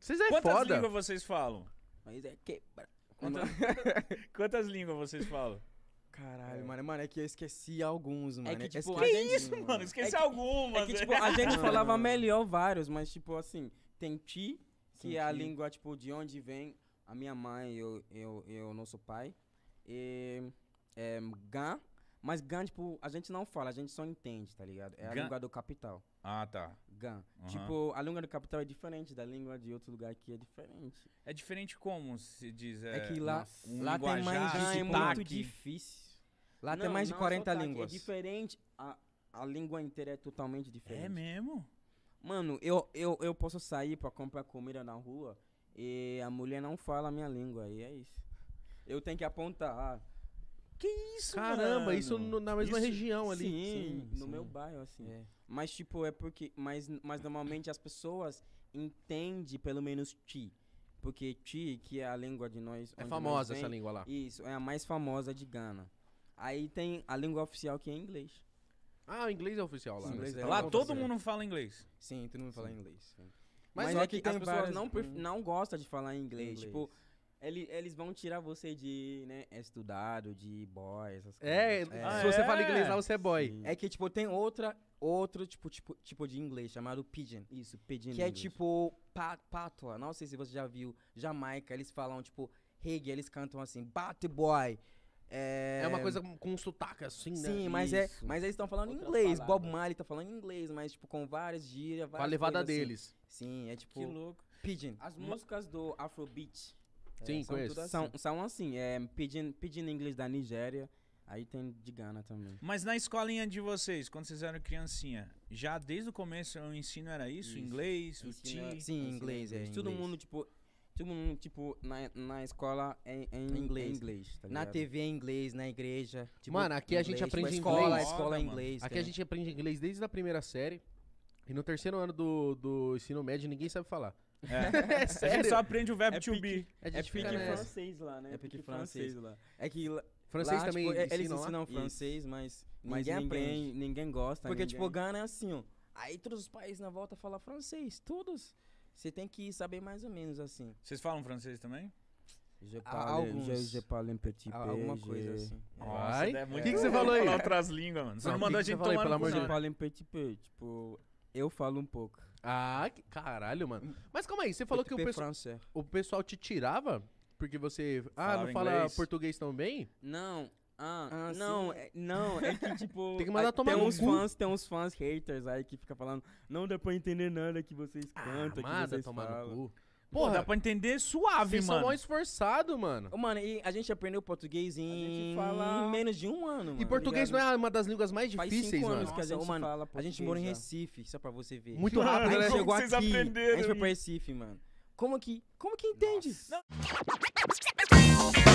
Vocês é Quantas foda. línguas vocês falam? Mas é quebra. Quantas, Quantas línguas vocês falam? Caralho, mano, mano, é que eu esqueci alguns, é mano. É que, tipo, que é gente, isso, mano? Esqueci é que, algumas. É que, tipo, né? a gente falava melhor vários, mas, tipo, assim, tem ti, que é a língua, tipo, de onde vem a minha mãe e eu, eu, eu, nosso pai. E é, Gá, mas GAN, tipo, a gente não fala, a gente só entende, tá ligado? É a Gan... língua do capital. Ah, tá. GAN. Uhum. Tipo, a língua do capital é diferente da língua de outro lugar que é diferente. É diferente como se diz? É, é que lá, um lá tem mais GAN, é muito difícil. Lá não, tem mais de 40 é é línguas. É diferente, a, a língua inteira é totalmente diferente. É mesmo? Mano, eu, eu, eu posso sair pra comprar comida na rua e a mulher não fala a minha língua, e é isso. Eu tenho que apontar, ah, que isso, Caramba, mano? isso no, na mesma isso, região ali. Sim, sim no sim. meu bairro, assim. É. Mas, tipo, é porque. Mas, mas normalmente as pessoas entendem pelo menos ti. Porque ti, que é a língua de nós. É famosa nós vem, essa língua lá. Isso, é a mais famosa de Gana. Aí tem a língua oficial que é inglês. Ah, o inglês é oficial lá. Sim, é, é lá todo mundo fala inglês. Sim, todo mundo fala inglês. Mas, mas é que, que as pessoas várias... não, hum. não gostam de falar inglês. Tipo, inglês. Tipo eles, eles vão tirar você de, né, estudado, de boy, essas é, coisas. É, é. se você fala ah, é? inglês lá, você é boy. Sim. É que, tipo, tem outra, outro tipo, tipo, tipo de inglês chamado pidgin. Isso, pidgin Que é tipo pá, pátua. Não sei se você já viu. Jamaica, eles falam, tipo, reggae, eles cantam assim, bate boy. É... é uma coisa com sotaque, assim, Sim, né? Sim, mas, é, mas eles estão falando Outras inglês. Palavras. Bob Marley tá falando inglês, mas, tipo, com várias gírias, várias Com a levada coisas, assim. deles. Assim. Sim, é tipo... Que louco. Pidgin. As músicas do Afrobeat é, Sim, são Assim. São, são assim, é, pedindo, pedindo inglês da Nigéria, aí tem de Gana também. Mas na escolinha de vocês, quando vocês eram criancinha, já desde o começo o ensino era isso? isso. Inglês, o ti? Sim, inglês, é. Inglês. Todo mundo, tipo... Todo mundo, tipo, na, na escola é, é em inglês. É inglês tá na TV é inglês, na igreja. Tipo, mano, aqui inglês, a gente aprende tipo, a escola, inglês. A escola é inglês. Aqui tem. Né? a gente aprende inglês desde a primeira série. E no terceiro ano do, do ensino médio ninguém sabe falar. É. é A gente só aprende o verbo é to be. É, é pique francês lá, né? É pique francês lá. É que Francês lá, também tipo, é, eles ensinam lá? francês, Isso. mas, mas ninguém, ninguém, ninguém gosta. Porque, ninguém. tipo, Gana é assim, ó. Aí todos os países na volta falam francês, todos. Você tem que saber mais ou menos assim. Vocês falam francês também? Je parle, je, je parle un petit peu. Alguma coisa assim. Ai, o que, que você falou aí? outras línguas, mano. Você não, não mandou a gente tomar no cu, né? Je parle un petit peu, tipo... Eu falo um pouco. Ah, que caralho, mano. Hum. Mas calma aí, você falou que o, perso- o pessoal te tirava porque você. Ah, não fala inglês. português bem? Não. Ah, Ah, não, é, não, é que tipo. Tem que mandar tomar tem uns cu. fãs, tem uns fãs haters aí que fica falando, não dá pra entender nada que vocês Ah, cantam, que manda vocês tomar falam. no cu. Porra, Pô, dá pra entender suave, vocês mano. Vocês são mó esforçado, mano. Ô, mano, e a gente aprendeu português em, fala... em menos de um ano, mano. E português ligado? não é uma das línguas mais Faz difíceis, mano. Nossa, a gente, fala a gente mora em Recife, só pra você ver. Muito rápido, né? Chegou vocês aqui, aprenderam. A gente foi pra Recife, mano. Como que, como que entende? Nossa. Não.